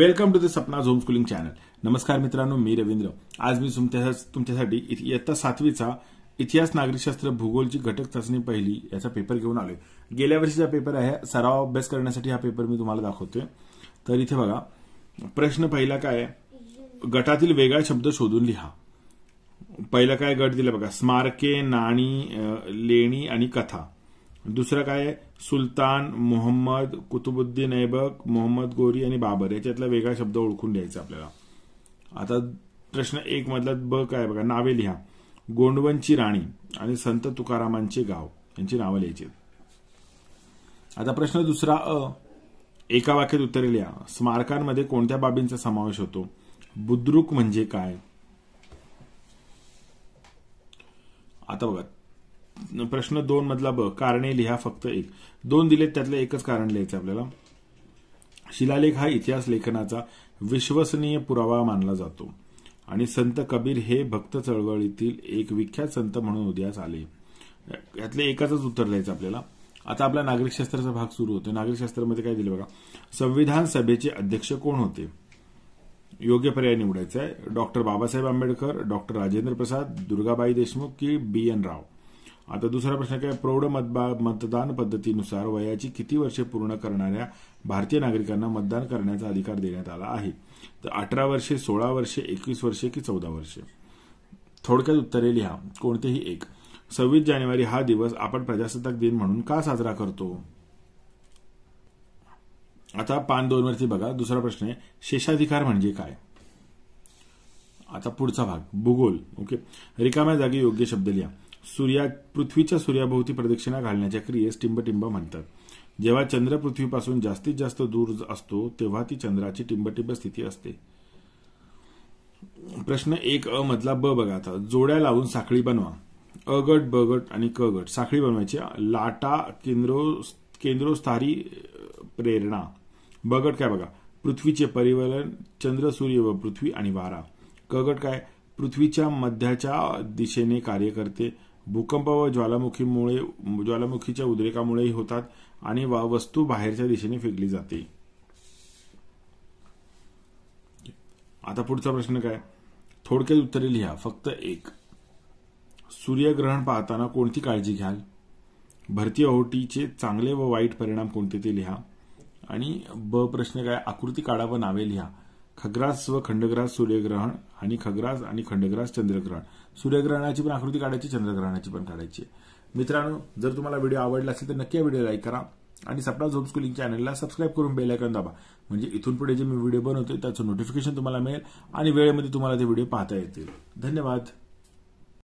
welcome to the Sapna home schooling channel नमस्कार मित्रांनो मी रवींद्र आज मी तुमच्यासाठी इयत्ता सातवीचा इतिहास नागरिकशास्त्र भूगोलची घटक चाचणी पहिली याचा पेपर घेऊन आलोय गेल्या वर्षीचा पेपर आहे सराव अभ्यास करण्यासाठी हा पेपर मी तुम्हाला दाखवतोय तर इथे बघा प्रश्न पहिला काय गटातील वेगळा शब्द शोधून लिहा पहिला काय गट दिला बघा स्मारके नाणी लेणी आणि कथा दुसरं काय सुलतान मोहम्मद कुतुबुद्दीन ऐबक मोहम्मद गोरी आणि बाबर याच्यातला वेगळा शब्द ओळखून द्यायचा आपल्याला आता प्रश्न एक मधला ब काय बघा नावे लिहा गोंडवनची राणी आणि संत तुकारामांचे गाव यांची नावं लिहायची आता प्रश्न दुसरा अ एका वाक्यात उत्तरे लिहा स्मारकांमध्ये कोणत्या बाबींचा समावेश होतो बुद्रुक म्हणजे काय आता बघा प्रश्न दोन मधला ब कारणे लिहा फक्त एक दोन दिलेत त्यातलं एकच कारण लिहायचं आपल्याला शिलालेख हा इतिहास लेखनाचा विश्वसनीय पुरावा मानला जातो आणि संत कबीर हे भक्त चळवळीतील एक विख्यात संत म्हणून उदयास आले यातले एकाच उत्तर द्यायचं आपल्याला आता आपला नागरिकशास्त्राचा भाग सुरू होतो नागरिकशास्त्रामध्ये काय दिलं बघा संविधान सभेचे अध्यक्ष कोण होते योग्य पर्याय निवडायचा आहे डॉक्टर बाबासाहेब आंबेडकर डॉक्टर राजेंद्र प्रसाद दुर्गाबाई देशमुख की बी एन राव आता दुसरा प्रश्न काय प्रौढ मतबा मतदान पद्धतीनुसार वयाची किती वर्षे पूर्ण करणाऱ्या भारतीय नागरिकांना मतदान करण्याचा अधिकार देण्यात आला आहे तर अठरा वर्षे सोळा वर्षे एकवीस वर्षे की चौदा वर्षे थोडक्यात उत्तरे लिहा कोणतेही एक सव्वीस जानेवारी हा दिवस आपण प्रजासत्ताक दिन म्हणून का साजरा करतो आता पान दोन वरती बघा दुसरा प्रश्न आहे शेषाधिकार म्हणजे काय आता पुढचा भाग भूगोल ओके रिकाम्या जागी योग्य शब्द लिहा सूर्या पृथ्वीच्या सूर्याभोवती प्रदक्षिणा घालण्याच्या क्रियेस टिंबटिंब म्हणतात जेव्हा चंद्र पृथ्वीपासून जास्तीत जास्त दूर असतो तेव्हा ती चंद्राची टिंबटिंब स्थिती असते प्रश्न एक अ मधला ब बघा आता जोड्या लावून साखळी बनवा अ गट ब गट आणि क गट साखळी बनवायची लाटा केंद्रो केंद्रोस्थारी प्रेरणा ब गट काय बघा पृथ्वीचे परिवलन चंद्र सूर्य व पृथ्वी आणि वारा क गट काय पृथ्वीच्या मध्याच्या दिशेने कार्य करते भूकंप व ज्वालामुखीमुळे ज्वालामुखीच्या उद्रेकामुळेही होतात आणि वस्तू बाहेरच्या दिशेने फेकली जाते आता पुढचा प्रश्न काय थोडक्यात उत्तरे लिहा फक्त एक सूर्यग्रहण पाहताना कोणती काळजी घ्याल भरती ओहोटीचे चांगले व वाईट परिणाम कोणते ते लिहा आणि ब प्रश्न काय आकृती काढा व नावे लिहा खग्रास व खंडग्रास सूर्यग्रहण आणि खग्रास आणि खंडग्रास चंद्रग्रहण सूर्यग्रहणाची पण आकृती काढायची चंद्रग्रहणाची पण काढायची मित्रांनो जर तुम्हाला व्हिडिओ आवडला असेल तर नक्की व्हिडिओ लाईक करा आणि सपना झोम स्कूलिंग चॅनलला सबस्क्राईब करून बेलायकन दाबा म्हणजे इथून पुढे जे मी व्हिडिओ बनवतोय त्याचं नोटिफिकेशन तुम्हाला मिळेल आणि वेळेमध्ये तुम्हाला ते व्हिडिओ पाहता येतील धन्यवाद